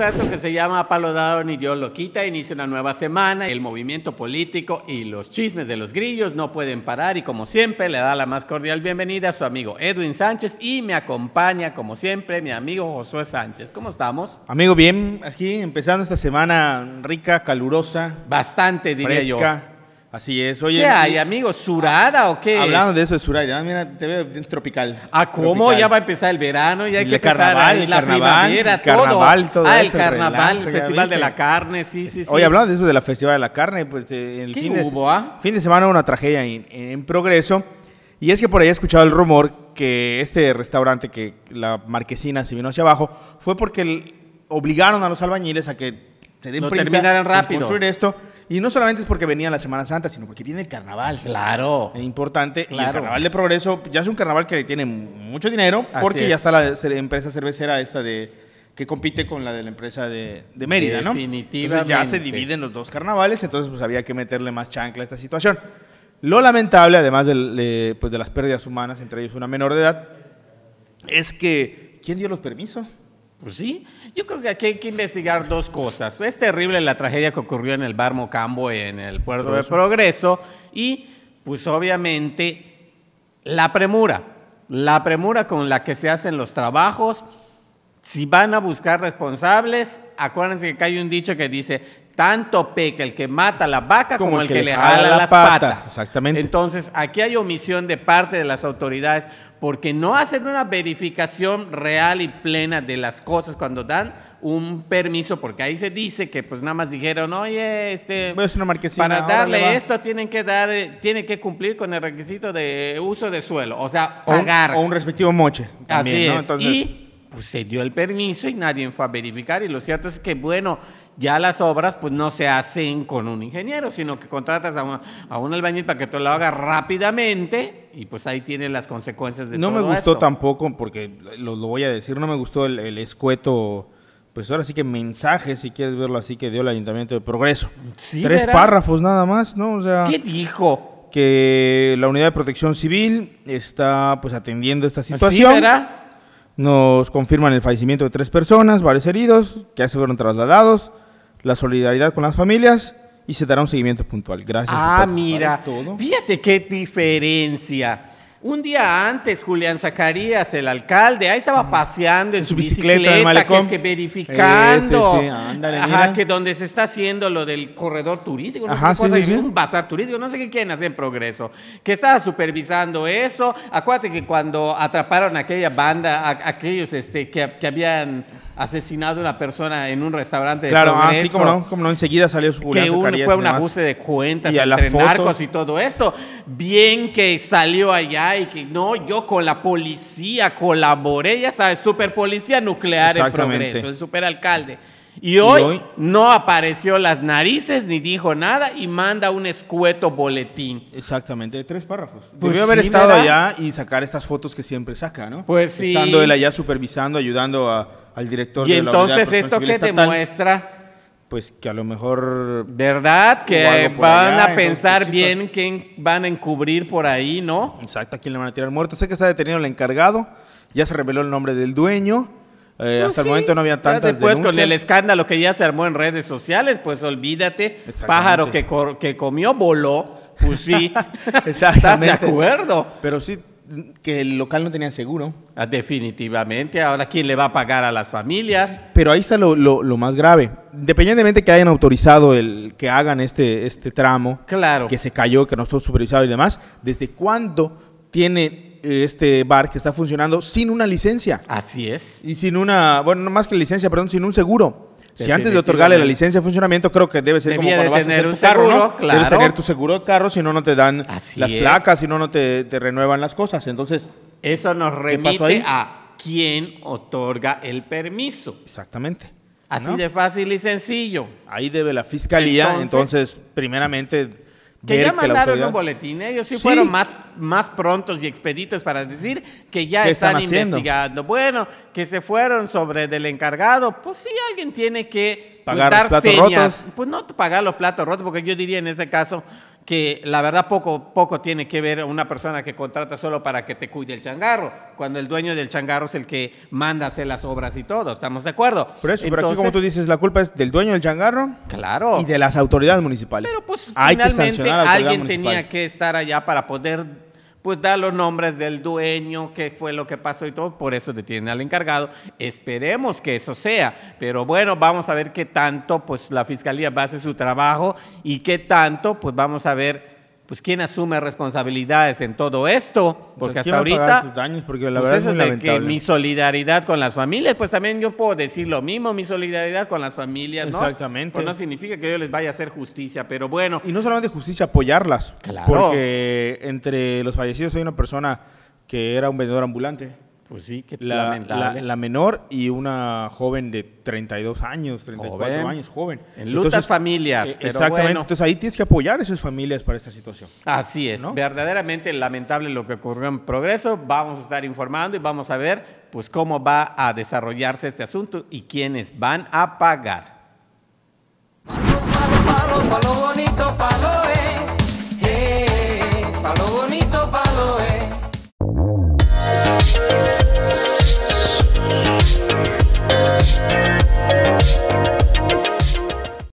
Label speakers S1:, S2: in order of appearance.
S1: a esto que se llama Palo Dado ni Dios lo quita, inicia una nueva semana, el movimiento político y los chismes de los grillos no pueden parar y como siempre le da la más cordial bienvenida a su amigo Edwin Sánchez y me acompaña como siempre mi amigo Josué Sánchez. ¿Cómo estamos?
S2: Amigo, bien, aquí empezando esta semana rica, calurosa.
S1: Bastante, diría yo
S2: Así es, oye. ¿Qué hay, amigo? ¿Surada o qué? Hablando de eso de Surada, ah, mira, te veo bien tropical. ¿A cómo? Ya va a empezar el verano, ya hay que empezar el la primavera, todo. carnaval, todo Ah, el carnaval, el festival de la carne,
S1: sí, sí, sí. Oye, hablando
S2: de eso de la festival de la carne, pues eh, el fin, de, ah? fin de semana una tragedia en, progreso. Y es que por ahí he escuchado el rumor que este restaurante, que la marquesina se vino hacia abajo, fue porque obligaron a los albañiles a que den no terminaran rápido. construir esto y no solamente es porque venía la Semana Santa, sino porque viene el carnaval. Claro. Es importante. Y el carnaval de progreso ya es un carnaval que tiene mucho dinero, porque ya está la empresa cervecera esta de que compite con la de la empresa de, Mérida, ¿no? Entonces ya se dividen los dos carnavales, entonces pues había que meterle más chancla a esta situación. Lo lamentable, además pues, de las pérdidas humanas, entre ellos una menor de edad, es que ¿quién dio los permisos? Pues sí, yo creo que aquí hay que investigar dos cosas. Es terrible
S1: la tragedia que ocurrió en el bar Mocambo en el puerto de Progreso y pues obviamente la premura, la premura con la que se hacen los trabajos. Si van a buscar responsables, acuérdense que hay un dicho que dice, tanto peca el que mata la vaca como, el que, le jala, las patas.
S2: Exactamente. Entonces,
S1: aquí hay omisión de parte de las autoridades porque no hacen una verificación real y plena de las cosas cuando dan un permiso, porque ahí se dice que pues nada más dijeron,
S2: oye, este, una para darle
S1: esto tienen que dar, eh, tiene que cumplir con el requisito de uso de suelo, o sea, pagar. O
S2: un, respectivo moche. También, Así ¿no?
S1: Y pues se dio el permiso y nadie fue a verificar y lo cierto es que, bueno, ya las obras pues no se hacen con un ingeniero, sino que contratas a un, a albañil para que te lo haga rápidamente y pues ahí tiene las consecuencias de no me gustó
S2: tampoco porque lo, voy a decir no me gustó el, escueto pues ahora sí que mensaje si quieres verlo así que dio el ayuntamiento de progreso tres párrafos nada más no o sea qué dijo que la unidad de protección civil está pues atendiendo esta situación nos confirman el fallecimiento de tres personas varios heridos que ya se fueron trasladados la solidaridad con las familias y se dará un seguimiento puntual. Gracias. Ah, mira,
S1: todo. fíjate qué diferencia. Un día antes, Julián Zacarías, el alcalde, ahí estaba mm. paseando en, su bicicleta, que es que verificando, eh, ajá, que donde se está haciendo lo del corredor turístico, ajá, sí, cosa, un bazar turístico, no sé qué quieren hacer en progreso, que estaba supervisando eso. Acuérdate que cuando atraparon a aquella banda, aquellos este, que, que habían asesinado a una persona en un restaurante de Claro, así ah, como no,
S2: como no, enseguida salió su Que fue un ajuste de cuentas y entre narcos y
S1: todo esto. Bien que salió allá y que no, yo con la policía colaboré, ya sabes, super policía nuclear en progreso, el super alcalde. y hoy no apareció las narices ni dijo nada y manda un escueto boletín. Exactamente, de tres
S2: párrafos. Debe pues Debió haber estado allá y sacar estas fotos que siempre saca, ¿no? Pues Estando él allá supervisando, ayudando a al director. Y entonces esto que demuestra... Pues que a lo mejor... ¿Verdad? Que van a pensar bien quién van a encubrir por ahí, ¿no? Exacto, a quién le van a tirar muerto. Sé que está detenido el encargado, ya se reveló el nombre del dueño. Eh, pues hasta el momento no había tantas Y después, con el escándalo que ya se armó en redes sociales,
S1: pues olvídate, pájaro que, que comió voló, pues sí, estás de acuerdo. Pero sí, que el local no tenía seguro. Ah, definitivamente, ahora quién le va a pagar a las familias.
S2: Pero ahí está lo, lo, más grave. Independientemente que hayan autorizado el que hagan este, este tramo, claro. que se cayó, que no estuvo supervisado y demás, ¿desde cuándo tiene eh, este bar que está funcionando sin una licencia? Así es. Y sin una, bueno, no más que licencia, perdón, sin un seguro. Si antes de otorgarle la licencia de funcionamiento, creo que debe ser como cuando vas a hacer tu carro, Debes tener tu seguro de carro, si no, no te dan las placas, si no, no te, renuevan las cosas. Entonces, eso nos remite
S1: a quién otorga el permiso. Exactamente. Así de fácil y sencillo. Ahí
S2: debe la fiscalía, entonces primeramente que ya mandaron un
S1: boletín, ¿eh? ellos sí, fueron más, más prontos y expeditos para decir que ya están, investigando. Bueno, que se fueron sobre del encargado, pues sí, alguien tiene que pagar dar señas. Pues no pagar los platos rotos, porque yo diría en este caso, que la verdad poco, poco tiene que ver una persona que contrata solo para que te cuide el changarro, cuando el dueño del changarro es el que manda hacer las obras y todo, ¿estamos de acuerdo? pero aquí como tú
S2: dices, la culpa es del dueño del changarro claro. y de las autoridades municipales. Pero pues finalmente alguien tenía
S1: que estar allá para poder pues da los nombres del dueño, qué fue lo que pasó y todo, por eso detienen al encargado. Esperemos que eso sea, pero bueno, vamos a ver qué tanto pues la fiscalía va a hacer su trabajo y qué tanto pues vamos a ver pues quién asume responsabilidades en todo esto, porque hasta ahorita sus daños? Porque la pues, verdad es de que mi solidaridad con las familias, pues también yo puedo decir lo mismo, mi solidaridad con las familias, ¿no? Exactamente. Pues, no significa que yo les vaya a hacer justicia, pero bueno.
S2: Y no solamente justicia, apoyarlas. Claro. Porque entre los fallecidos hay una persona que era un vendedor ambulante pues sí, que la, la, menor y una joven de 32 años, 34 años, joven. En lutas familias. Eh, exactamente. Entonces ahí tienes que apoyar a esas familias para esta situación.
S1: Así es. Verdaderamente lamentable lo que ocurrió en Progreso. Vamos a estar informando y vamos a ver pues cómo va a desarrollarse este asunto y quiénes van a pagar. Palo, palo, palo, bonito,